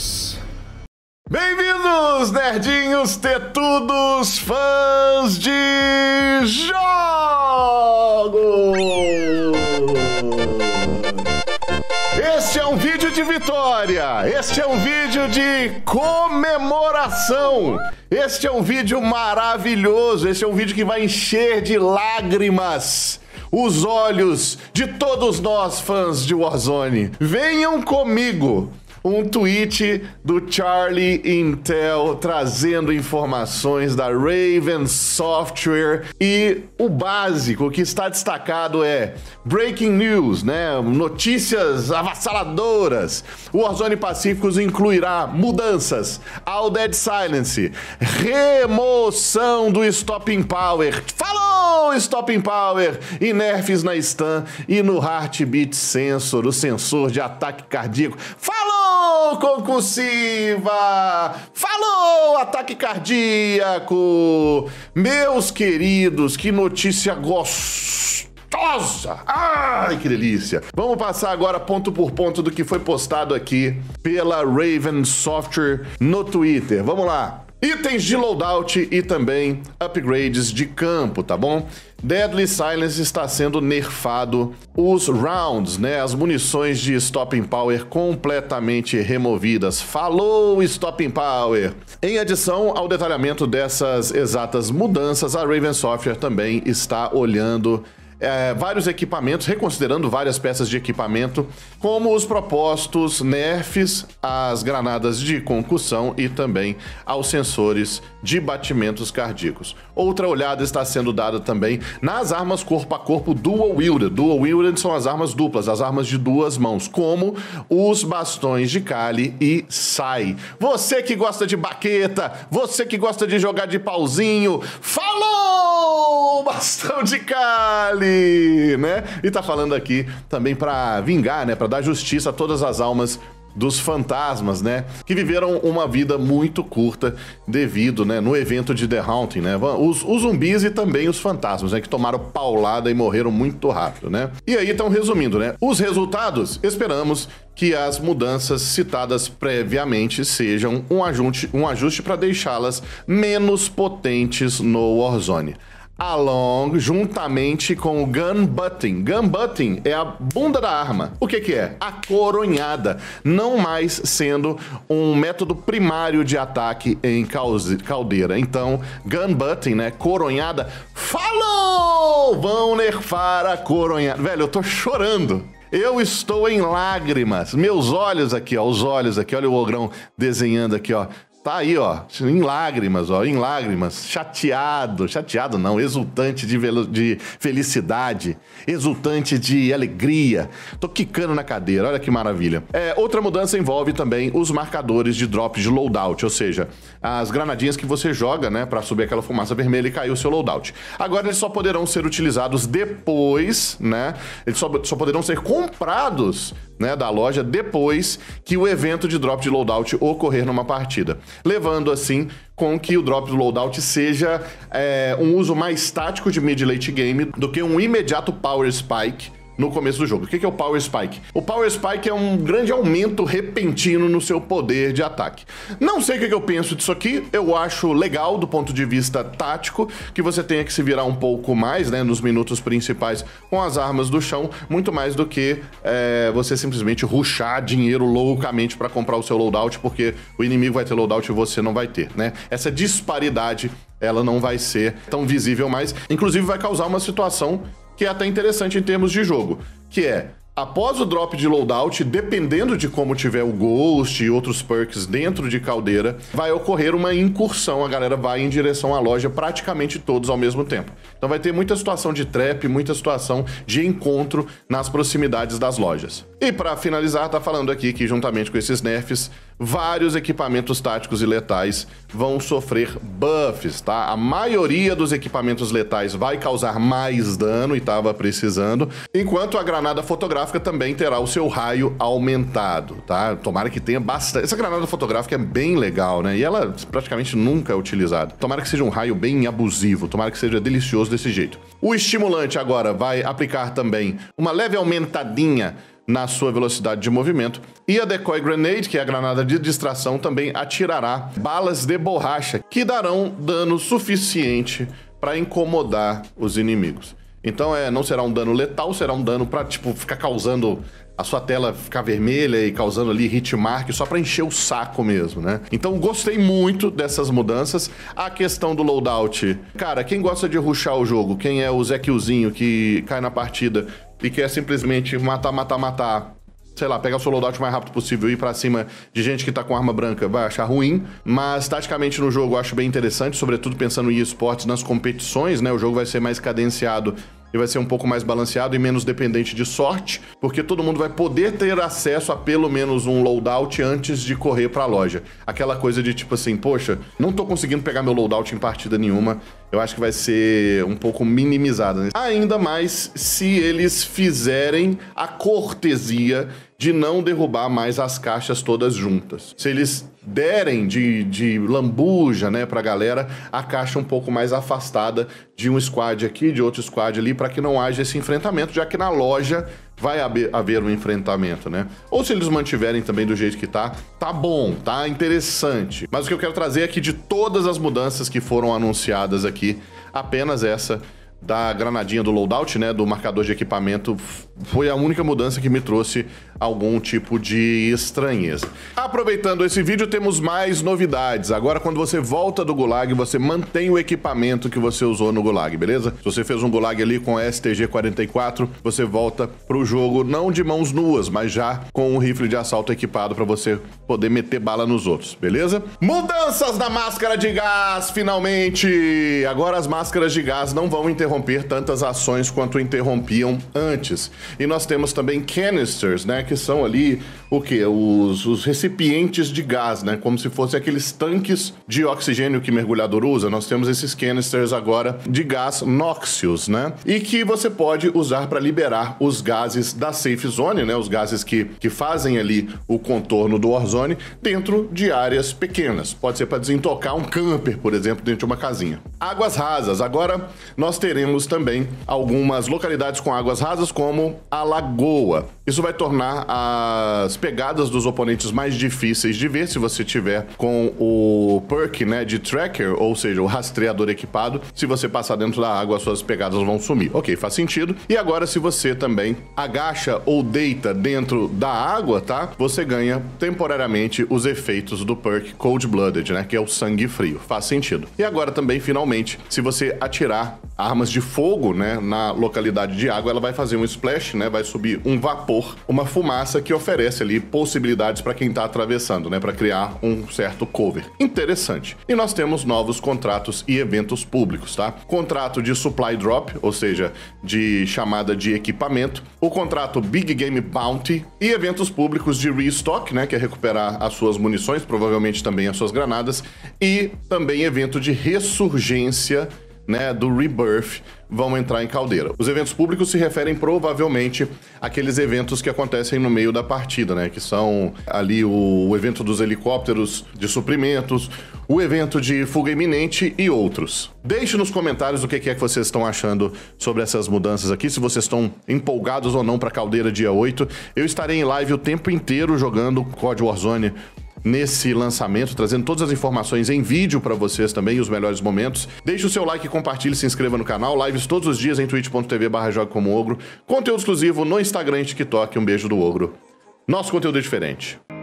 Nerds! Bem-vindos, nerdinhos, tetudos, fãs de jogos! Este é um vídeo de vitória, este é um vídeo de comemoração, este é um vídeo maravilhoso, este é um vídeo que vai encher de lágrimas os olhos de todos nós fãs de Warzone. Venham comigo um tweet do Charlie Intel trazendo informações da Raven Software e o básico que está destacado é breaking news, né? Notícias avassaladoras. O Warzone Pacíficos incluirá mudanças ao Dead Silence, remoção do Stopping Power. Falou! All Stopping Power e nerfs na stun e no Heartbeat Sensor, o sensor de ataque cardíaco. Falou, concursiva! Falou, ataque cardíaco! Meus queridos, que notícia gostosa! gostosa! Ai, que delícia! Vamos passar agora ponto por ponto do que foi postado aqui pela Raven Software no Twitter. Vamos lá. Itens de loadout e também upgrades de campo, tá bom? Deadly Silence está sendo nerfado, os rounds, né, as munições de Stopping Power completamente removidas. Falou Stopping Power! Em adição ao detalhamento dessas exatas mudanças, a Raven Software também está olhando é, vários equipamentos, reconsiderando várias peças de equipamento, como os propostos nerfs as granadas de concussão e também aos sensores de batimentos cardíacos. Outra olhada está sendo dada também nas armas corpo a corpo dual wielded. Dual wielded são as armas duplas, as armas de duas mãos, como os bastões de Kali e Sai. Você que gosta de baqueta, você que gosta de jogar de pauzinho, falou! Bastão de Kali! né? E tá falando aqui também para vingar, né? Para dar justiça a todas as almas dos fantasmas, né? Que viveram uma vida muito curta devido, né, no evento de The Haunting, né? Os, os, zumbis e também os fantasmas, né, que tomaram paulada e morreram muito rápido, né? E aí então resumindo, né? Os resultados, esperamos que as mudanças citadas previamente sejam um ajuste, um ajuste para deixá-las menos potentes no Warzone. Along juntamente com o gun butting. Gun butting é a bunda da arma. O que que é? A coronhada, não mais sendo um método primário de ataque em caldeira. Então, gun butting, né, coronhada. Falou! Vão nerfar a coronhada. Velho, eu tô chorando. Eu estou em lágrimas. Meus olhos aqui, ó, os olhos aqui, olha o ogrão desenhando aqui, ó. Tá aí, ó, em lágrimas, ó, em lágrimas, chateado, chateado não, exultante de, de felicidade, exultante de alegria. Tô quicando na cadeira, olha que maravilha. É, outra mudança envolve também os marcadores de drop de loadout, ou seja, as granadinhas que você joga, né, para subir aquela fumaça vermelha e cair o seu loadout. Agora eles só poderão ser utilizados depois, né, eles só, só poderão ser comprados né, da loja depois que o evento de drop de loadout ocorrer numa partida levando assim com que o drop do loadout seja é, um uso mais tático de mid late game do que um imediato power spike no começo do jogo. O que é o Power Spike? O Power Spike é um grande aumento repentino no seu poder de ataque. Não sei o que eu penso disso aqui, eu acho legal do ponto de vista tático que você tenha que se virar um pouco mais, né, nos minutos principais com as armas do chão, muito mais do que é, você simplesmente ruxar dinheiro loucamente para comprar o seu loadout, porque o inimigo vai ter loadout e você não vai ter, né? Essa disparidade ela não vai ser tão visível mais. Inclusive, vai causar uma situação que é até interessante em termos de jogo, que é após o drop de loadout, dependendo de como tiver o Ghost e outros perks dentro de Caldeira, vai ocorrer uma incursão, a galera vai em direção à loja praticamente todos ao mesmo tempo. Então vai ter muita situação de trap, muita situação de encontro nas proximidades das lojas. E para finalizar, tá falando aqui que juntamente com esses nerfs, vários equipamentos táticos e letais vão sofrer buffs, tá? A maioria dos equipamentos letais vai causar mais dano e estava precisando, enquanto a granada fotográfica também terá o seu raio aumentado, tá? Tomara que tenha bastante. Essa granada fotográfica é bem legal, né? E ela praticamente nunca é utilizada. Tomara que seja um raio bem abusivo, tomara que seja delicioso desse jeito. O estimulante agora vai aplicar também uma leve aumentadinha na sua velocidade de movimento. E a Decoy Grenade, que é a granada de distração, também atirará balas de borracha que darão dano suficiente para incomodar os inimigos. Então é, não será um dano letal, será um dano para tipo ficar causando a sua tela ficar vermelha e causando ali hit mark só para encher o saco mesmo, né? Então gostei muito dessas mudanças. A questão do loadout, cara, quem gosta de ruxar o jogo, quem é o Zequilzinho que cai na partida e quer simplesmente matar, matar, matar, sei lá, pegar o seu loadout o mais rápido possível e ir pra cima de gente que tá com arma branca, vai achar ruim. Mas, taticamente, no jogo eu acho bem interessante, sobretudo pensando em esportes, nas competições, né? O jogo vai ser mais cadenciado e vai ser um pouco mais balanceado e menos dependente de sorte, porque todo mundo vai poder ter acesso a pelo menos um loadout antes de correr para a loja. Aquela coisa de tipo assim, poxa, não tô conseguindo pegar meu loadout em partida nenhuma. Eu acho que vai ser um pouco minimizado, Né? Ainda mais se eles fizerem a cortesia de não derrubar mais as caixas todas juntas. Se eles derem de, de lambuja, né, pra galera, a caixa um pouco mais afastada de um squad aqui, de outro squad ali, para que não haja esse enfrentamento, já que na loja vai haver um enfrentamento, né? Ou se eles mantiverem também do jeito que tá, tá bom, tá interessante. Mas o que eu quero trazer aqui é de todas as mudanças que foram anunciadas aqui, apenas essa da granadinha do loadout, né, do marcador de equipamento, foi a única mudança que me trouxe algum tipo de estranheza. Aproveitando esse vídeo, temos mais novidades. Agora, quando você volta do Gulag, você mantém o equipamento que você usou no Gulag, beleza? Se você fez um Gulag ali com STG-44, você volta pro jogo não de mãos nuas, mas já com um rifle de assalto equipado para você poder meter bala nos outros, beleza? Mudanças na máscara de gás, finalmente! Agora as máscaras de gás não vão interromper interromper tantas ações quanto interrompiam antes. E nós temos também canisters, né, que são ali o que os, os, recipientes de gás, né, como se fossem aqueles tanques de oxigênio que mergulhador usa. Nós temos esses canisters agora de gás noxious, né, e que você pode usar para liberar os gases da safe zone, né, os gases que, que fazem ali o contorno do orzone dentro de áreas pequenas. Pode ser para desintocar um camper, por exemplo, dentro de uma casinha. Águas rasas. Agora nós teremos teremos também algumas localidades com águas rasas, como a Lagoa. Isso vai tornar as pegadas dos oponentes mais difíceis de ver se você tiver com o perk né, de tracker, ou seja, o rastreador equipado. Se você passar dentro da água, suas pegadas vão sumir. Ok, faz sentido. E agora, se você também agacha ou deita dentro da água, tá? Você ganha temporariamente os efeitos do perk Cold Blooded, né? Que é o sangue frio. Faz sentido. E agora também, finalmente, se você atirar armas de fogo, né, na localidade de água, ela vai fazer um splash, né, vai subir um vapor, uma fumaça que oferece ali possibilidades para quem está atravessando, né, para criar um certo cover. Interessante. E nós temos novos contratos e eventos públicos, tá? Contrato de supply drop, ou seja, de chamada de equipamento, o contrato Big Game Bounty e eventos públicos de restock, né, que é recuperar as suas munições, provavelmente também as suas granadas, e também evento de ressurgência né, do Rebirth vão entrar em caldeira. Os eventos públicos se referem provavelmente àqueles eventos que acontecem no meio da partida, né? Que são ali o, o evento dos helicópteros de suprimentos, o evento de fuga iminente e outros. Deixe nos comentários o que é que vocês estão achando sobre essas mudanças aqui, se vocês estão empolgados ou não para caldeira dia 8. Eu estarei em live o tempo inteiro jogando COD Warzone nesse lançamento, trazendo todas as informações em vídeo para vocês também os melhores momentos. Deixe o seu like, compartilhe, se inscreva no canal. Lives todos os dias em twitch.tv barra Conteúdo exclusivo no Instagram e TikTok. Um beijo do Ogro. Nosso conteúdo é diferente.